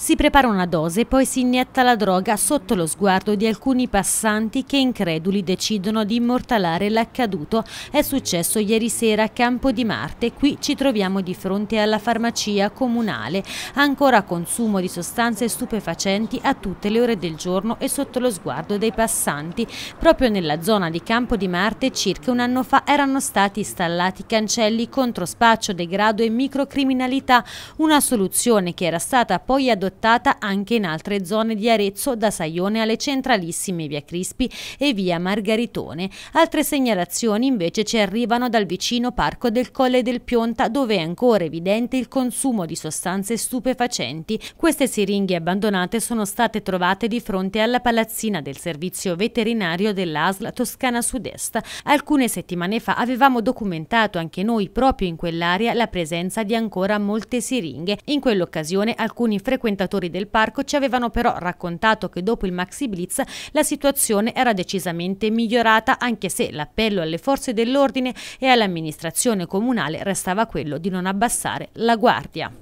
Si prepara una dose e poi si inietta la droga sotto lo sguardo di alcuni passanti che increduli decidono di immortalare l'accaduto. È successo ieri sera a Campo di Marte. Qui ci troviamo di fronte alla farmacia comunale. Ancora consumo di sostanze stupefacenti a tutte le ore del giorno e sotto lo sguardo dei passanti. Proprio nella zona di Campo di Marte circa un anno fa erano stati installati cancelli contro spaccio, degrado e microcriminalità. Una soluzione che era stata poi adottata adottata anche in altre zone di Arezzo, da Saione alle centralissime via Crispi e via Margaritone. Altre segnalazioni invece ci arrivano dal vicino parco del Colle del Pionta, dove è ancora evidente il consumo di sostanze stupefacenti. Queste siringhe abbandonate sono state trovate di fronte alla palazzina del servizio veterinario dell'ASL Toscana Sud-Est. Alcune settimane fa avevamo documentato anche noi proprio in quell'area la presenza di ancora molte siringhe. In quell'occasione alcuni frequentatori frequentatori del parco ci avevano però raccontato che dopo il Maxi Blitz la situazione era decisamente migliorata anche se l'appello alle forze dell'ordine e all'amministrazione comunale restava quello di non abbassare la guardia.